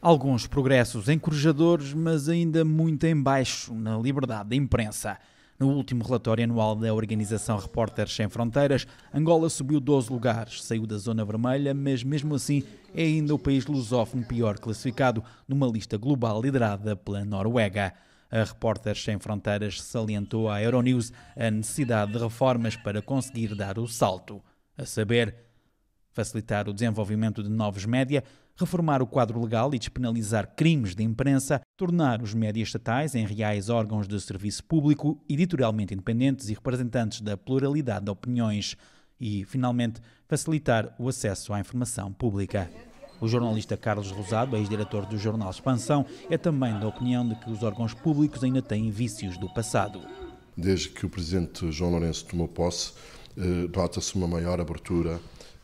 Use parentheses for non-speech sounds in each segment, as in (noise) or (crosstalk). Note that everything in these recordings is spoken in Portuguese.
Alguns progressos encorajadores, mas ainda muito em baixo na liberdade da imprensa. No último relatório anual da organização Repórteres Sem Fronteiras, Angola subiu 12 lugares, saiu da zona vermelha, mas mesmo assim é ainda o país lusófono pior classificado numa lista global liderada pela Noruega. A Repórteres Sem Fronteiras salientou à Euronews a necessidade de reformas para conseguir dar o salto. A saber, facilitar o desenvolvimento de novos média, reformar o quadro legal e despenalizar crimes de imprensa, tornar os médias estatais em reais órgãos de serviço público, editorialmente independentes e representantes da pluralidade de opiniões e, finalmente, facilitar o acesso à informação pública. O jornalista Carlos Rosado, ex-diretor do jornal Expansão, é também da opinião de que os órgãos públicos ainda têm vícios do passado. Desde que o presidente João Lourenço tomou posse, nota-se eh, uma maior abertura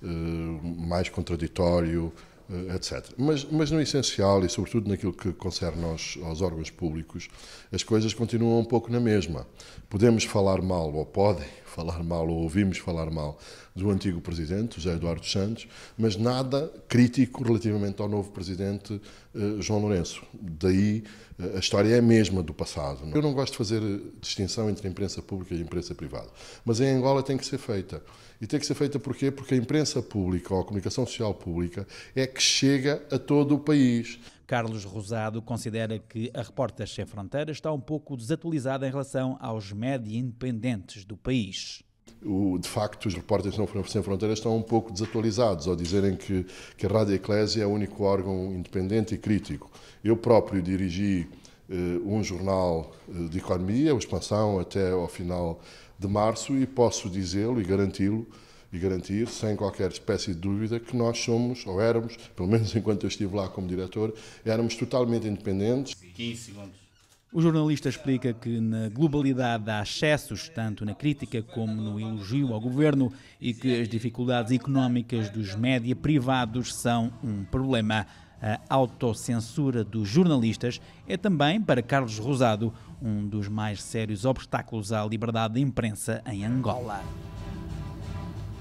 eh, mais contraditório, eh, etc. Mas, mas no essencial, e sobretudo naquilo que concerne aos, aos órgãos públicos, as coisas continuam um pouco na mesma. Podemos falar mal, ou podem, falar mal ou ouvimos falar mal do antigo presidente, José Eduardo Santos, mas nada crítico relativamente ao novo presidente eh, João Lourenço. Daí eh, a história é a mesma do passado. Não? É? Eu não gosto de fazer eh, distinção entre a imprensa pública e a imprensa privada, mas em Angola tem que ser feita. E tem que ser feita porquê? Porque a imprensa pública ou a comunicação social pública é que chega a todo o país. Carlos Rosado considera que a Repórter Sem Fronteiras está um pouco desatualizada em relação aos média independentes do país. O, de facto, os repórteres sem fronteiras estão um pouco desatualizados ao dizerem que, que a Rádio Eclésia é o único órgão independente e crítico. Eu próprio dirigi eh, um jornal eh, de economia, o Expansão, até ao final de março, e posso dizê-lo e garanti-lo e garantir, sem qualquer espécie de dúvida, que nós somos, ou éramos, (laughs) pelo menos enquanto eu estive lá como diretor, éramos totalmente independentes. 15 segundos. O jornalista explica que na globalidade há excessos, tanto na crítica como no elogio ao governo, e que as dificuldades económicas dos média privados são um problema. A autocensura dos jornalistas é também, para Carlos Rosado, um dos mais sérios obstáculos à liberdade de imprensa em Angola.